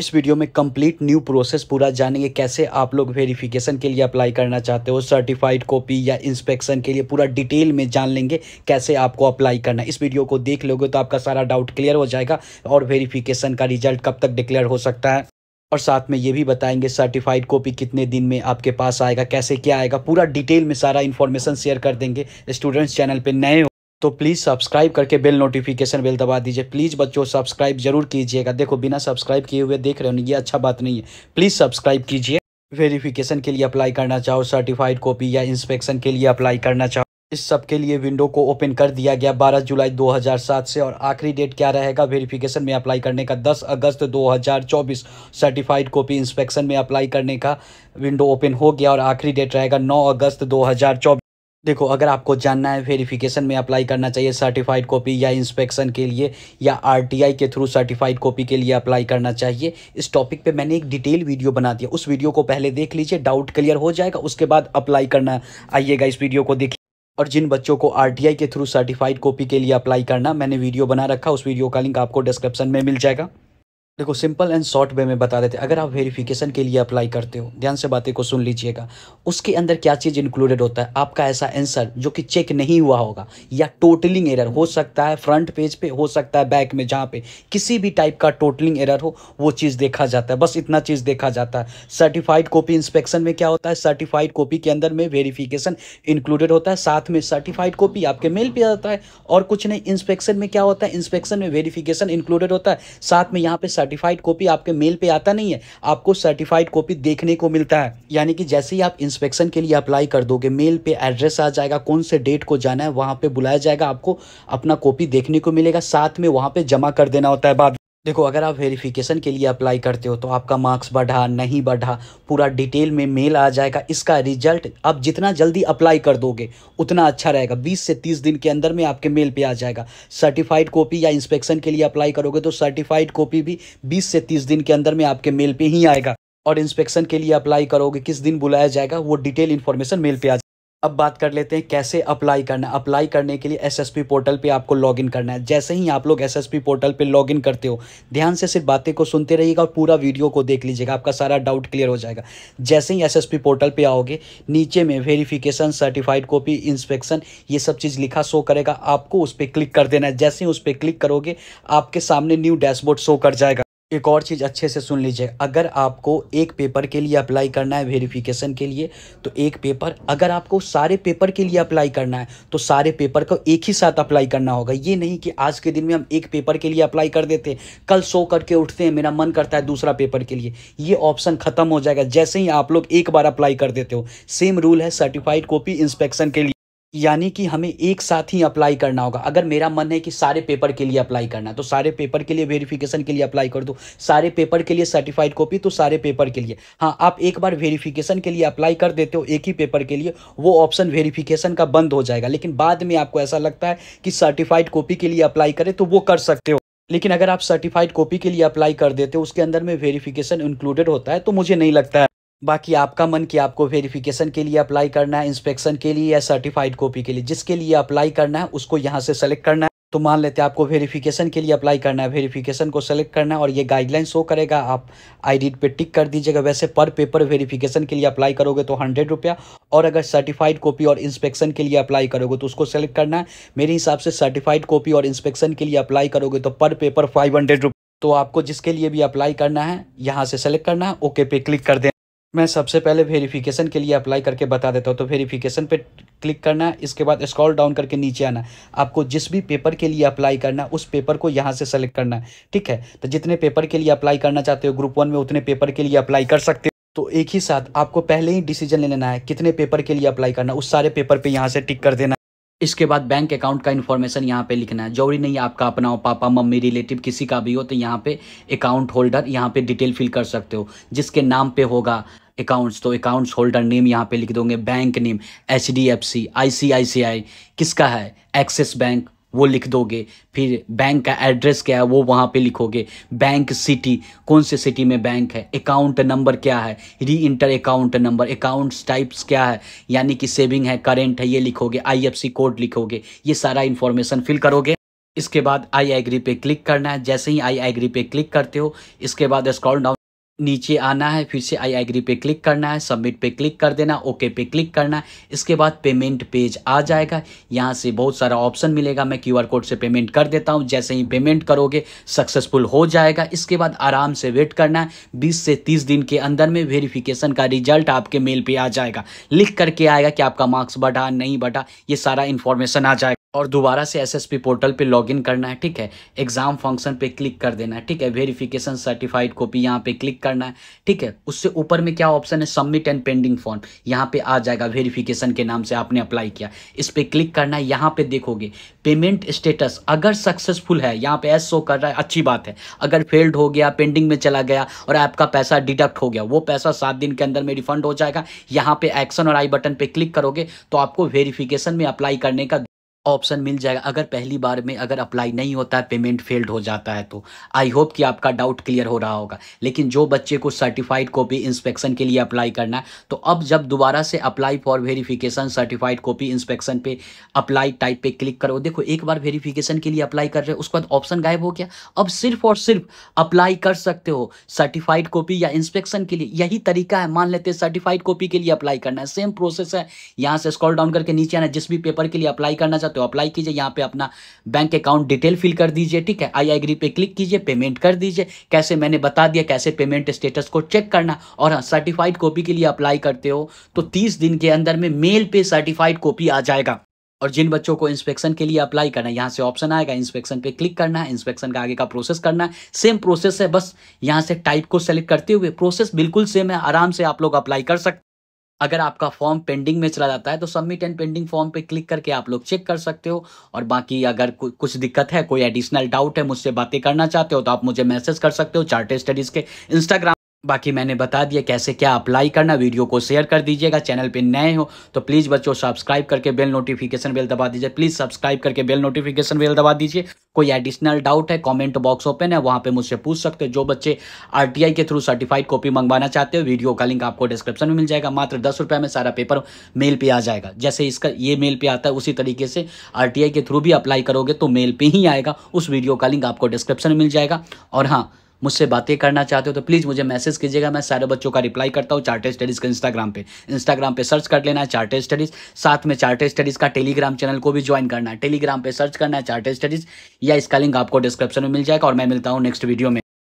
इस वीडियो में complete new process पूरा जानेंगे कैसे आप लोग वेरिफिकेशन के लिए अप्लाई करना चाहते हो सर्टिफाइड कॉपी या इंस्पेक्शन के लिए पूरा डिटेल में जान लेंगे कैसे आपको अप्लाई करना इस वीडियो को देख लोगे तो आपका सारा डाउट क्लियर हो जाएगा और वेरिफिकेशन का रिजल्ट कब तक डिक्लेयर हो सकता है और साथ में ये भी बताएंगे सर्टिफाइड कॉपी कितने दिन में आपके पास आएगा कैसे क्या आएगा पूरा डिटेल में सारा इन्फॉर्मेशन शेयर कर देंगे स्टूडेंट्स चैनल पर नए तो प्लीज़ सब्सक्राइब करके बेल नोटिफिकेशन बेल दबा दीजिए प्लीज़ बच्चों सब्सक्राइब जरूर कीजिएगा देखो बिना सब्सक्राइब किए हुए देख रहे हो ये अच्छा बात नहीं है प्लीज़ सब्सक्राइब कीजिए वेरिफिकेशन के लिए अप्लाई करना चाहो सर्टिफाइड कॉपी या इंस्पेक्शन के लिए अप्लाई करना चाहो इस सब के लिए विंडो को ओपन कर दिया गया 12 जुलाई 2007 से और आखिरी डेट क्या रहेगा वेरिफिकेशन में अप्लाई करने का 10 अगस्त 2024 सर्टिफाइड कॉपी इंस्पेक्शन में अप्लाई करने का विंडो ओपन हो गया और आखिरी डेट रहेगा 9 अगस्त 2024 देखो अगर आपको जानना है वेरिफिकेशन में अप्लाई करना चाहिए सर्टिफाइड कॉपी या इंस्पेक्शन के लिए या आरटीआई के थ्रू सर्टिफाइड कॉपी के लिए अप्लाई करना चाहिए इस टॉपिक पे मैंने एक डिटेल वीडियो बना दिया उस वीडियो को पहले देख लीजिए डाउट क्लियर हो जाएगा उसके बाद अप्लाई करना आइएगा इस वीडियो को देखिए और जिन बच्चों को आर के थ्रू सर्टिफाइड कॉपी के लिए अप्लाई करना मैंने वीडियो बना रखा उस वीडियो का लिंक आपको डिस्क्रिप्शन में मिल जाएगा देखो सिंपल एंड शॉर्ट वे में बता देते हैं अगर आप वेरिफिकेशन के लिए अप्लाई करते हो ध्यान से बातें को सुन लीजिएगा उसके अंदर क्या चीज़ इंक्लूडेड होता है आपका ऐसा आंसर जो कि चेक नहीं हुआ होगा या टोटलिंग एरर हो सकता है फ्रंट पेज पे हो सकता है बैक में जहाँ पे किसी भी टाइप का टोटलिंग एरर हो वो चीज़ देखा जाता है बस इतना चीज़ देखा जाता है सर्टिफाइड कॉपी इंस्पेक्शन में क्या होता है सर्टिफाइड कॉपी के अंदर में वेरिफिकेशन इंक्लूडेड होता है साथ में सर्टिफाइड कॉपी आपके मेल पर आता है और कुछ नहीं इंस्पेक्शन में क्या होता है इंस्पेक्शन में वेरिफिकेशन इंक्लूडेड होता है साथ में यहाँ पे सर्टिफाइड कॉपी आपके मेल पे आता नहीं है आपको सर्टिफाइड कॉपी देखने को मिलता है यानी कि जैसे ही आप इंस्पेक्शन के लिए अप्लाई कर दोगे मेल पे एड्रेस आ जाएगा कौन से डेट को जाना है वहां पे बुलाया जाएगा आपको अपना कॉपी देखने को मिलेगा साथ में वहां पे जमा कर देना होता है बाद देखो अगर आप वेरिफिकेशन के लिए अप्लाई करते हो तो आपका मार्क्स बढ़ा नहीं बढ़ा पूरा डिटेल में मेल आ जाएगा इसका रिजल्ट आप जितना जल्दी अप्लाई कर दोगे उतना अच्छा रहेगा 20 से 30 दिन के अंदर में आपके मेल पे आ जाएगा सर्टिफाइड कॉपी या इंस्पेक्शन के लिए अप्लाई करोगे तो सर्टिफाइड कॉपी भी बीस से तीस दिन के अंदर में आपके मेल पर ही आएगा और इंस्पेक्शन के लिए अप्लाई करोगे किस दिन बुलाया जाएगा वो डिटेल इन्फॉर्मेशन मेल पर आ अब बात कर लेते हैं कैसे अप्लाई करना अप्लाई करने के लिए एसएसपी पोर्टल पे आपको लॉगिन करना है जैसे ही आप लोग एसएसपी पोर्टल पे लॉगिन करते हो ध्यान से सिर्फ बातें को सुनते रहिएगा और पूरा वीडियो को देख लीजिएगा आपका सारा डाउट क्लियर हो जाएगा जैसे ही एसएसपी पोर्टल पे आओगे नीचे में वेरीफिकेशन सर्टिफाइड कॉपी इंस्पेक्शन ये सब चीज़ लिखा शो करेगा आपको उस पर क्लिक कर देना है जैसे ही उस पर क्लिक करोगे आपके सामने न्यू डैशबोर्ड शो कर जाएगा एक और चीज़ अच्छे से सुन लीजिए अगर आपको एक पेपर के लिए अप्लाई करना है वेरिफिकेशन के लिए तो एक पेपर अगर आपको सारे पेपर के लिए अप्लाई करना है तो सारे पेपर को एक ही साथ अप्लाई करना होगा ये नहीं कि आज के दिन में हम एक पेपर के लिए अप्लाई कर देते कल सो करके उठते हैं मेरा मन करता है दूसरा पेपर के लिए ये ऑप्शन ख़त्म हो जाएगा जैसे ही आप लोग एक बार अप्लाई कर देते हो सेम रूल है सर्टिफाइड कॉपी इंस्पेक्शन के लिए यानी कि हमें एक साथ ही अप्लाई करना होगा अगर मेरा मन है कि सारे पेपर के लिए अप्लाई करना तो सारे पेपर के लिए वेरिफिकेशन के लिए अप्लाई कर दो सारे पेपर के लिए सर्टिफाइड कॉपी तो सारे पेपर के लिए हाँ आप एक बार वेरिफिकेशन के लिए अप्लाई कर देते हो एक ही पेपर के लिए वो ऑप्शन वेरिफिकेशन का बंद हो जाएगा लेकिन बाद में आपको ऐसा लगता है कि सर्टिफाइड कॉपी के लिए अप्लाई करें तो वो कर सकते हो लेकिन अगर आप सर्टिफाइड कॉपी के लिए अप्लाई कर देते हो उसके अंदर में वेरिफिकेशन इंक्लूडेड होता है तो मुझे नहीं लगता है बाकी आपका मन कि आपको वेरिफिकेशन के लिए अप्लाई करना है इंस्पेक्शन के लिए या सर्टिफाइड कॉपी के लिए जिसके लिए अप्लाई करना है उसको यहाँ से सेलेक्ट करना है तो मान लेते हैं आपको वेरिफिकेशन के लिए अप्लाई करना है वेरिफिकेशन को सेलेक्ट करना है और ये गाइडलाइन शो करेगा आप आई डी पे टिक कर दीजिएगा वैसे पर पेपर वेरिफिकेशन के लिए अप्लाई करोगे तो हंड्रेड रुपया और अगर सर्टिफाइड कॉपी और इंस्पेक्शन के लिए अप्लाई करोगे तो उसको सेलेक्ट करना है मेरे हिसाब से सर्टिफाइड कॉपी और इंस्पेक्शन के लिए अप्लाई करोगे तो पर पेपर फाइव हंड्रेड तो आपको जिसके लिए भी अप्लाई करना है यहाँ से सेलेक्ट करना है ओके पे क्लिक कर दे मैं सबसे पहले वेरिफिकेशन के लिए अप्लाई करके बता देता हूँ तो वेरिफिकेशन पे क्लिक करना है इसके बाद स्क्रॉल डाउन करके नीचे आना आपको जिस भी पेपर के लिए अप्लाई करना उस पेपर को यहाँ से सेलेक्ट करना है ठीक है तो जितने पेपर के लिए अप्लाई करना चाहते हो ग्रुप वन में उतने पेपर के लिए अप्लाई कर सकते हो तो एक ही साथ आपको पहले ही डिसीजन ले लेना है कितने पेपर के लिए अप्लाई करना उस सारे पेपर पे यहाँ से टिक कर देना इसके बाद बैंक अकाउंट का इन्फॉर्मेशन यहाँ पे लिखना है जरूरी नहीं आपका अपना हो पापा मम्मी रिलेटिव किसी का भी हो तो यहाँ पे अकाउंट होल्डर यहाँ पे डिटेल फिल कर सकते हो जिसके नाम पे होगा अकाउंट्स तो अकाउंट्स होल्डर नेम यहाँ पे लिख दोगे bank name H D F C I C I C I किसका है एक्सिस बैंक वो लिख दोगे फिर बैंक का एड्रेस क्या है वो वहाँ पे लिखोगे बैंक सिटी कौन से सिटी में बैंक है अकाउंट नंबर क्या है reenter account number accounts types क्या है यानी कि सेविंग है करेंट है ये लिखोगे आईएफसी कोड लिखोगे ये सारा इन्फॉर्मेशन फिल करोगे इसके बाद आई एग्री पे क्लिक करना है जैसे ही आई एग्री पे क्लिक करते हो इसके बाद स्क्रॉल डाउन नीचे आना है फिर से आई एग्री पे क्लिक करना है सबमिट पे क्लिक कर देना ओके पे क्लिक करना है इसके बाद पेमेंट पेज आ जाएगा यहाँ से बहुत सारा ऑप्शन मिलेगा मैं क्यूआर कोड से पेमेंट कर देता हूँ जैसे ही पेमेंट करोगे सक्सेसफुल हो जाएगा इसके बाद आराम से वेट करना है बीस से तीस दिन के अंदर में वेरीफिकेशन का रिजल्ट आपके मेल पर आ जाएगा लिख करके आएगा कि आपका मार्क्स बढ़ा नहीं बढ़ा ये सारा इन्फॉर्मेशन आ जाएगा और दोबारा से एसएसपी पोर्टल पे लॉगिन करना है ठीक है एग्ज़ाम फंक्शन पे क्लिक कर देना है ठीक है वेरिफिकेशन सर्टिफाइड कॉपी यहाँ पे क्लिक करना है ठीक है उससे ऊपर में क्या ऑप्शन है सबमिट एंड पेंडिंग फॉर्म यहाँ पे आ जाएगा वेरिफिकेशन के नाम से आपने अप्लाई किया इस पर क्लिक करना है यहाँ पे देखोगे पेमेंट स्टेटस अगर सक्सेसफुल है यहाँ पे एस शो कर रहा है अच्छी बात है अगर फेल्ड हो गया पेंडिंग में चला गया और आपका पैसा डिडक्ट हो गया वो पैसा सात दिन के अंदर में रिफंड हो जाएगा यहाँ पे एक्शन और आई बटन पे क्लिक करोगे तो आपको वेरिफिकेशन में अप्लाई करने का ऑप्शन मिल जाएगा अगर पहली बार में अगर अप्लाई नहीं होता है पेमेंट फेल्ड हो जाता है तो आई होप कि आपका डाउट क्लियर हो रहा होगा लेकिन जो बच्चे को सर्टिफाइड कॉपी इंस्पेक्शन के लिए अप्लाई करना है तो अब जब दोबारा से apply for verification certified copy inspection पे अप्लाई टाइप पे क्लिक करो देखो एक बार वेरीफिकेशन के लिए अप्लाई कर रहे हो उसके बाद ऑप्शन गायब हो गया अब सिर्फ और सिर्फ अप्लाई कर सकते हो सर्टिफाइड कॉपी या इंस्पेक्शन के लिए यही तरीका है मान लेते हैं सर्टिफाइड कॉपी के लिए अप्लाई करना है सेम प्रोसेस है यहाँ से स्कॉल डाउन करके नीचे आना जिस भी पेपर के लिए अप्लाई करना चाहते सकते हो अप्लाई कीजिए यहाँ पे अपना बैंक अकाउंट डिटेल फिल कर दीजिए ठीक है आई एग्री पे क्लिक कीजिए पेमेंट कर दीजिए कैसे मैंने बता दिया कैसे पेमेंट स्टेटस को चेक करना और हाँ सर्टिफाइड कॉपी के लिए अप्लाई करते हो तो तीस दिन के अंदर में मेल पे सर्टिफाइड कॉपी आ जाएगा और जिन बच्चों को इंस्पेक्शन के लिए अप्लाई करना है यहाँ से ऑप्शन आएगा इंस्पेक्शन पे क्लिक करना है इंस्पेक्शन का आगे का प्रोसेस करना है सेम प्रोसेस है बस यहाँ से टाइप को सेलेक्ट करते हुए प्रोसेस बिल्कुल सेम है आराम से आप लोग अप्लाई कर सकते अगर आपका फॉर्म पेंडिंग में चला जाता है तो सबमिट एंड पेंडिंग फॉर्म पे क्लिक करके आप लोग चेक कर सकते हो और बाकी अगर कुछ दिक्कत है कोई एडिशनल डाउट है मुझसे बातें करना चाहते हो तो आप मुझे मैसेज कर सकते हो चार्टेड स्टडीज़ के इंस्टाग्राम बाकी मैंने बता दिया कैसे क्या अप्लाई करना वीडियो को शेयर कर दीजिएगा चैनल पे नए हो तो प्लीज़ बच्चों सब्सक्राइब करके बेल नोटिफिकेशन बेल दबा दीजिए प्लीज़ सब्सक्राइब करके बेल नोटिफिकेशन बेल दबा दीजिए कोई एडिशनल डाउट है कमेंट बॉक्स ओपन है वहाँ पे मुझसे पूछ सकते हो जो बच्चे आर के थ्रू सर्टिफाइड कॉपी मंगवाना चाहते हो वीडियो का लिंक आपको डिस्क्रिप्शन में मिल जाएगा मात्र दस रुपये में सारा पेपर मेल पर आ जाएगा जैसे इसका ये मेल पर आता है उसी तरीके से आर के थ्रू भी अप्लाई करोगे तो मेल पर ही आएगा उस वीडियो का लिंक आपको डिस्क्रिप्शन में मिल जाएगा और हाँ मुझसे बातें करना चाहते हो तो प्लीज़ मुझे मैसेज कीजिएगा मैं सारे बच्चों का रिप्लाई करता हूँ चार्टेड स्टडीज़ का इंस्टाग्राम पे इंस्टाग्राम पे सर्च कर लेना है चार्टेड स्टडीज़ साथ में चार्टेड स्टडीज़ का टेलीग्राम चैनल को भी ज्वाइन करना है टेलीग्राम पर सर्च करना है चार्टेड स्टडीज़ या इसका लिंक आपको डिस्क्रिप्शन में मिल जाएगा और मैं मिलता हूँ नेक्स्ट वीडियो में